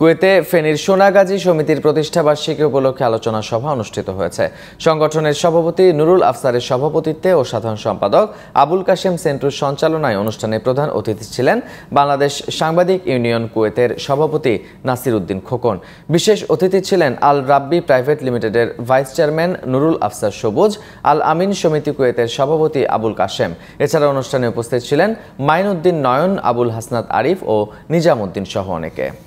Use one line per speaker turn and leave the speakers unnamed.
কুয়েতে ফেনীর সোনাগাজী সমিতির প্রতিষ্ঠাবার্ষিকী উপলক্ষে আলোচনা সভা অনুষ্ঠিত হয়েছে সংগঠনের সভাপতি নুরুল আফসারের সভাপতিত্বে ও সাধারণ সম্পাদক আবুল কাশেম সেন্টুর সঞ্চালনায় অনুষ্ঠানে প্রধান অতিথি ছিলেন বাংলাদেশ সাংবাদিক ইউনিয়ন কুয়েতের সভাপতি নাসির উদ্দিন খোকন বিশেষ অতিথি ছিলেন আল রাব্বি প্রাইভেট লিমিটেডের ভাইস চেয়ারম্যান নুরুল আফসার সবুজ আল আমিন সমিতি কুয়েতের সভাপতি আবুল কাশেম এছাড়া অনুষ্ঠানে উপস্থিত ছিলেন মাইনুদ্দিন নয়ন আবুল হাসনাত আরিফ ও উদ্দিন সহ অনেকে